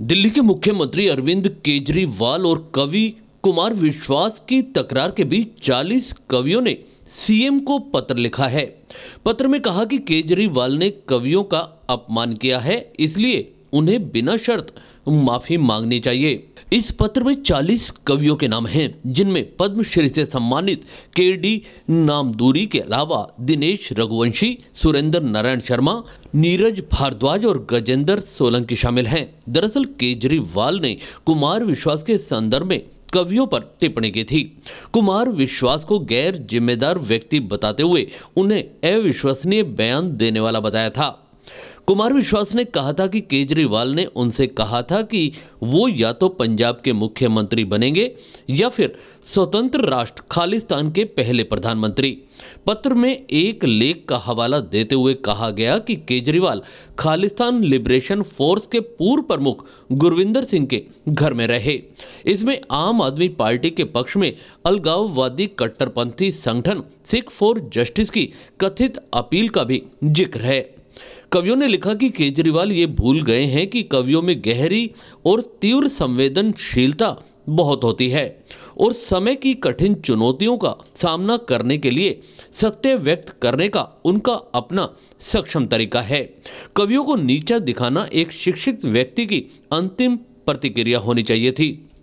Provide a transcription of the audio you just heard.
दिल्ली के मुख्यमंत्री अरविंद केजरीवाल और कवि कुमार विश्वास की तकरार के बीच 40 कवियों ने सीएम को पत्र लिखा है पत्र में कहा कि केजरीवाल ने कवियों का अपमान किया है इसलिए उन्हें बिना शर्त माफी मांगनी चाहिए इस पत्र में 40 कवियों के नाम हैं जिनमें पद्मश्री से सम्मानित के डी नामदूरी के अलावा दिनेश रघुवंशी सुरेंद्र नारायण शर्मा नीरज भारद्वाज और गजेंद्र सोलंकी शामिल हैं दरअसल केजरीवाल ने कुमार विश्वास के संदर्भ में कवियों पर टिप्पणी की थी कुमार विश्वास को गैर जिम्मेदार व्यक्ति बताते हुए उन्हें अविश्वसनीय बयान देने वाला बताया था कुमार विश्वास ने कहा था कि केजरीवाल ने उनसे कहा था कि वो या तो पंजाब के मुख्यमंत्री बनेंगे या फिर स्वतंत्र राष्ट्र खालिस्तान के पहले प्रधानमंत्री पत्र में एक लेख का हवाला देते हुए कहा गया कि केजरीवाल खालिस्तान लिबरेशन फोर्स के पूर्व प्रमुख गुरविंदर सिंह के घर में रहे इसमें आम आदमी पार्टी के पक्ष में अलगाववादी कट्टरपंथी संगठन सिख फॉर जस्टिस की कथित अपील का भी जिक्र है कवियों ने लिखा कि केजरीवाल ये भूल गए हैं कि कवियों में गहरी और तीव्र संवेदनशीलता बहुत होती है और समय की कठिन चुनौतियों का सामना करने के लिए सत्य व्यक्त करने का उनका अपना सक्षम तरीका है कवियों को नीचा दिखाना एक शिक्षित व्यक्ति की अंतिम प्रतिक्रिया होनी चाहिए थी